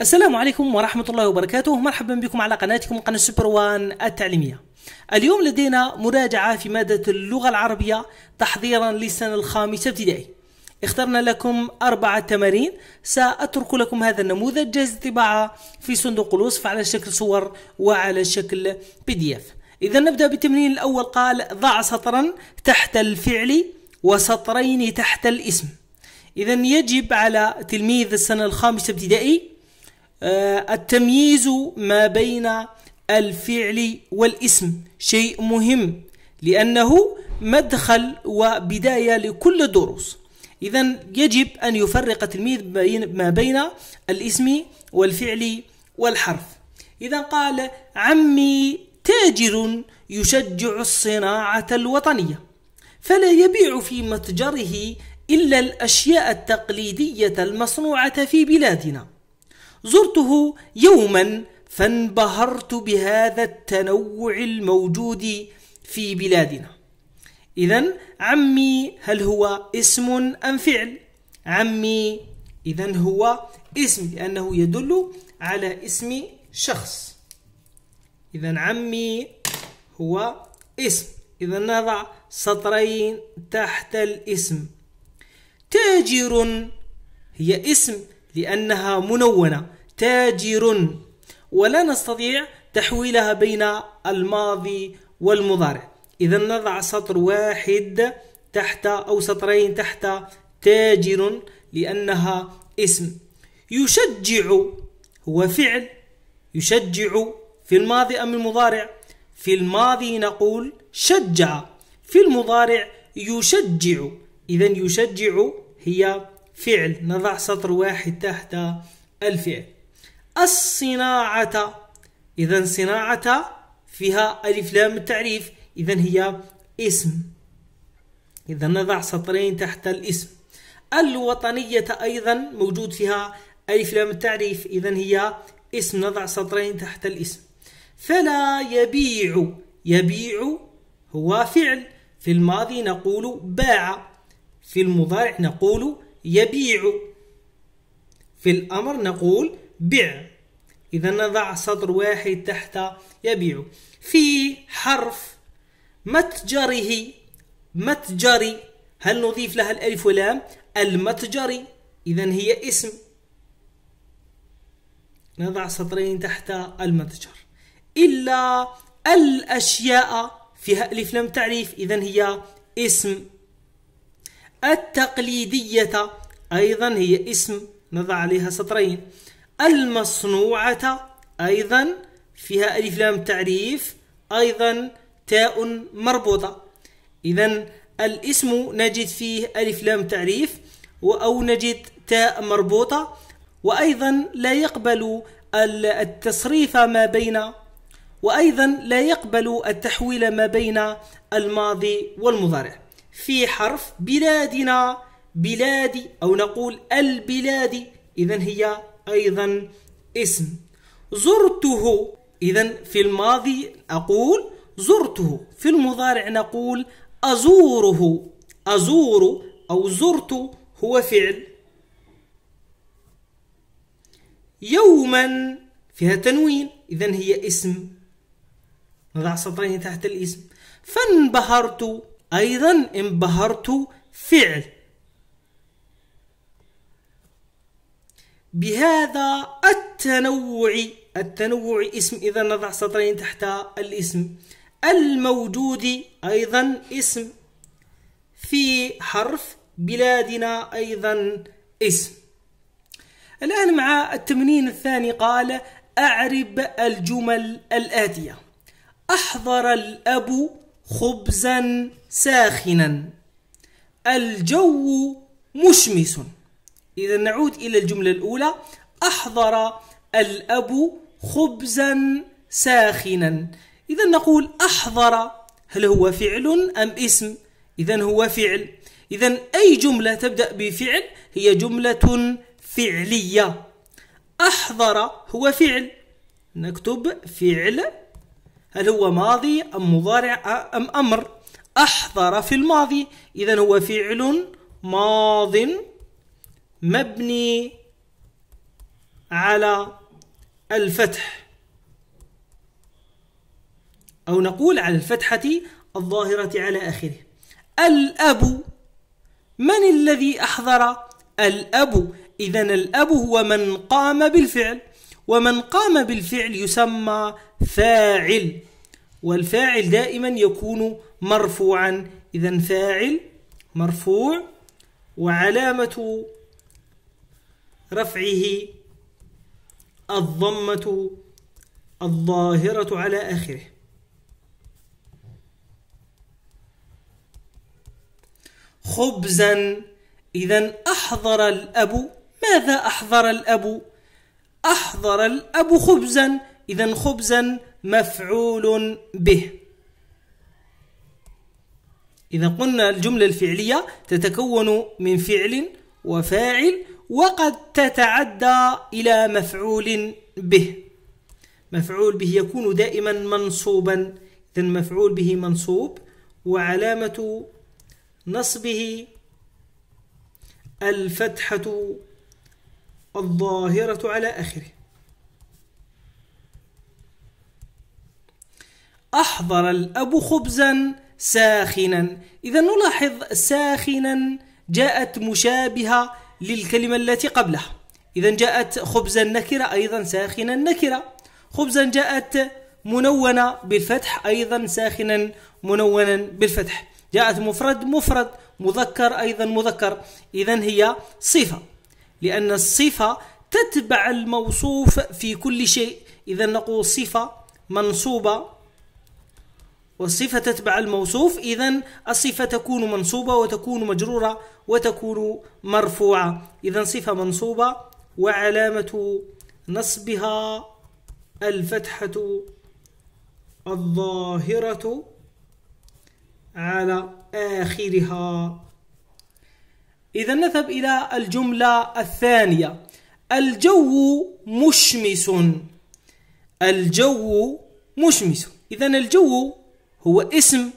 السلام عليكم ورحمة الله وبركاته مرحبا بكم على قناتكم قناة سوبر وان التعليمية اليوم لدينا مراجعة في مادة اللغة العربية تحضيرا للسنة الخامسة ابتدائي اخترنا لكم أربعة تمارين سأترك لكم هذا النموذج جاهز الطباعة في صندوق الوصف على شكل صور وعلى شكل بي دي اف إذا نبدأ بالتمرين الأول قال ضع سطرا تحت الفعل وسطرين تحت الاسم إذا يجب على تلميذ السنة الخامسة ابتدائي آه، التمييز ما بين الفعل والاسم شيء مهم لأنه مدخل وبداية لكل الدروس إذا يجب أن يفرق التلميذ ما بين الاسم والفعل والحرف إذا قال عمي تاجر يشجع الصناعة الوطنية فلا يبيع في متجره إلا الأشياء التقليدية المصنوعة في بلادنا زرته يوما فانبهرت بهذا التنوع الموجود في بلادنا إذا عمي هل هو اسم أم فعل؟ عمي إذا هو اسم لأنه يدل على اسم شخص إذا عمي هو اسم إذا نضع سطرين تحت الاسم تاجر هي اسم لأنها منونة تاجر ولا نستطيع تحويلها بين الماضي والمضارع إذا نضع سطر واحد تحت أو سطرين تحت تاجر لأنها اسم يشجع هو فعل يشجع في الماضي أم المضارع في الماضي نقول شجع في المضارع يشجع إذا يشجع هي فعل نضع سطر واحد تحت الفعل الصناعة إذا صناعة فيها ألف لام التعريف إذا هي اسم إذا نضع سطرين تحت الاسم الوطنية أيضا موجود فيها ألف لام التعريف إذا هي اسم نضع سطرين تحت الاسم فلا يبيع يبيع هو فعل في الماضي نقول باع في المضارع نقول يبيع في الأمر نقول بع إذا نضع سطر واحد تحت يبيع في حرف متجره متجري هل نضيف لها الألف واللام المتجري إذا هي اسم نضع سطرين تحت المتجر إلا الأشياء فيها ألف لام تعريف إذا هي اسم التقليدية أيضا هي اسم نضع عليها سطرين المصنوعة أيضا فيها ألف لام تعريف أيضا تاء مربوطة إذا الاسم نجد فيه ألف لام تعريف أو نجد تاء مربوطة وأيضا لا يقبل التصريف ما بين وأيضا لا يقبل التحويل ما بين الماضي والمضارع في حرف بلادنا بلادي أو نقول البلاد إذا هي أيضا اسم زرته إذا في الماضي أقول زرته في المضارع نقول أزوره أزور أو زرت هو فعل يوما فيها تنوين إذا هي اسم نضع سطرين تحت الاسم فانبهرت أيضا انبهرت فعل بهذا التنوع التنوع اسم إذا نضع سطرين تحت الاسم الموجود أيضا اسم في حرف بلادنا أيضا اسم الآن مع التمرين الثاني قال أعرب الجمل الآتية أحضر الأب خبزا ساخنا الجو مشمس إذا نعود إلى الجملة الأولى أحضر الأب خبزا ساخنا إذا نقول أحضر هل هو فعل أم اسم إذا هو فعل إذا أي جملة تبدأ بفعل هي جملة فعلية أحضر هو فعل نكتب فعل هل هو ماضي أم مضارع أم أمر أحضر في الماضي إذا هو فعل ماض مبني على الفتح أو نقول على الفتحة الظاهرة على آخره الأب من الذي أحضر الأب إذا الأب هو من قام بالفعل ومن قام بالفعل يسمى فاعل والفاعل دائما يكون مرفوعا إذا فاعل مرفوع وعلامة رفعه الضمة الظاهرة على آخره خبزا إذا أحضر الأب ماذا أحضر الأب؟ أحضر الأب خبزا إذا خبزا مفعول به إذا قلنا الجملة الفعلية تتكون من فعل وفاعل وقد تتعدى إلى مفعول به مفعول به يكون دائما منصوبا إذا مفعول به منصوب وعلامة نصبه الفتحة الظاهرة على آخره أحضر الأب خبزا ساخنا إذا نلاحظ ساخنا جاءت مشابهة للكلمة التي قبلها إذا جاءت خبزا نكرة أيضا ساخنا نكرة خبزا جاءت منونة بالفتح أيضا ساخنا منونا بالفتح جاءت مفرد مفرد مذكر أيضا مذكر إذا هي صفة لأن الصفة تتبع الموصوف في كل شيء إذا نقول صفة منصوبة والصفة تتبع الموصوف إذا الصفة تكون منصوبة وتكون مجرورة وتكون مرفوعة إذا صفة منصوبة وعلامة نصبها الفتحة الظاهرة على آخرها إذا نذهب إلى الجملة الثانية الجو مشمس الجو مشمس إذا الجو هو اسم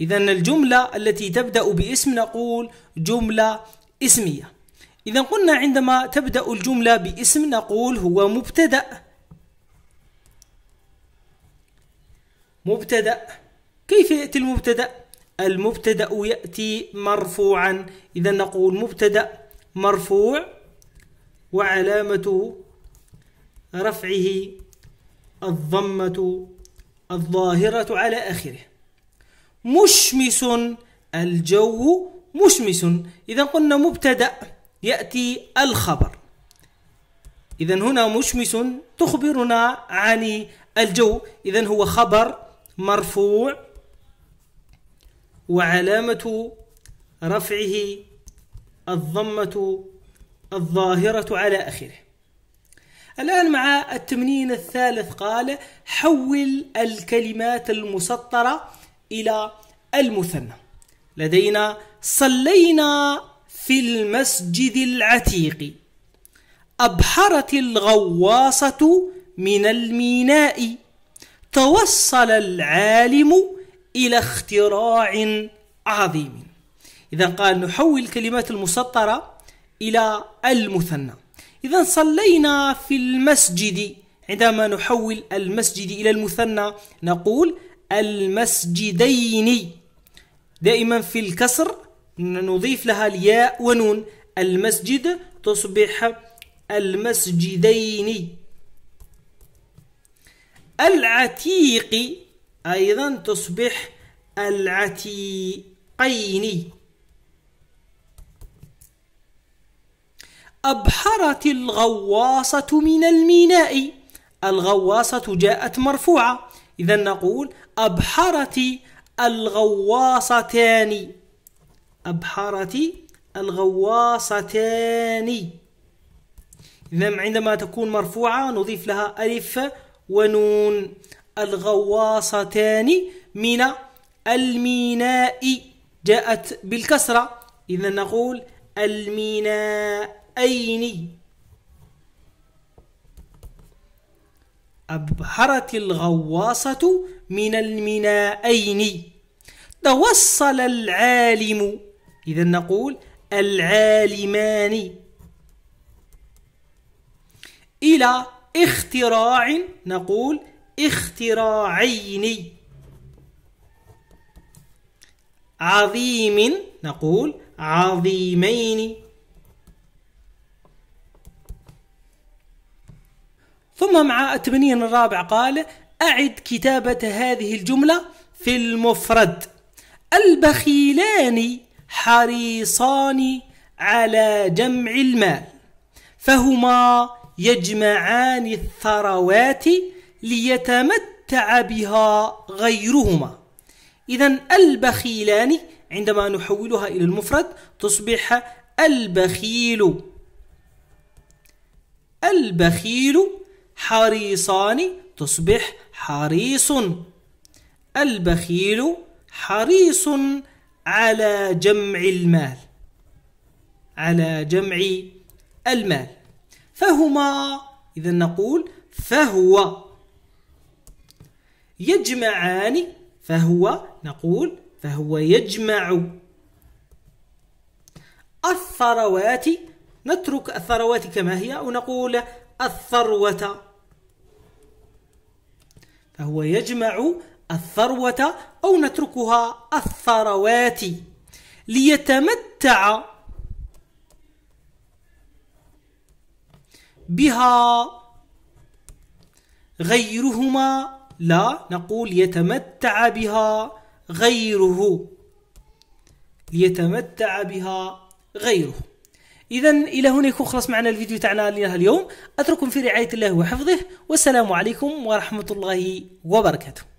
إذا الجملة التي تبدأ باسم نقول جملة اسمية إذا قلنا عندما تبدأ الجملة باسم نقول هو مبتدأ مبتدأ كيف يأتي المبتدأ المبتدأ يأتي مرفوعا إذا نقول مبتدأ مرفوع وعلامة رفعه الضمة الظاهرة على آخره مشمس الجو مشمس إذا قلنا مبتدأ يأتي الخبر إذا هنا مشمس تخبرنا عن الجو إذا هو خبر مرفوع وعلامة رفعه الضمة الظاهرة على آخره الآن مع التمرين الثالث قال حول الكلمات المسطرة إلى المثنى لدينا صلينا في المسجد العتيق أبحرت الغواصة من الميناء توصل العالم إلى اختراع عظيم إذا قال نحول الكلمات المسطرة إلى المثنى إذا صلينا في المسجد عندما نحول المسجد إلى المثنى نقول المسجدين دائما في الكسر نضيف لها الياء ونون المسجد تصبح المسجدين العتيق أيضا تصبح العتيقين أبحرت الغواصة من الميناء الغواصة جاءت مرفوعة إذا نقول أبحرت الغواصتان أبحرت الغواصتان إذا عندما تكون مرفوعة نضيف لها ألف ونون الغواصتان من الميناء جاءت بالكسرة إذا نقول الميناءين أبحرت الغواصة من الميناءين توصل العالم إذا نقول العالمان إلى اختراع نقول اختراعين عظيم نقول عظيمين ثم مع التمرين الرابع قال أعد كتابة هذه الجملة في المفرد البخيلان حريصان على جمع المال فهما يجمعان الثروات ليتمتع بها غيرهما إذا البخيلان عندما نحولها إلى المفرد تصبح البخيل البخيل حريصان تصبح حريص البخيل حريص على جمع المال على جمع المال فهما إذا نقول فهو يجمعان فهو نقول فهو يجمع الثروات نترك الثروات كما هي ونقول الثروة فهو يجمع الثروة أو نتركها الثروات ليتمتع بها غيرهما لا نقول يتمتع بها غيره ليتمتع بها غيره إذا إلى هنا يكون خلاص معنا الفيديو تاعنا اليوم أترككم في رعاية الله وحفظه والسلام عليكم ورحمة الله وبركاته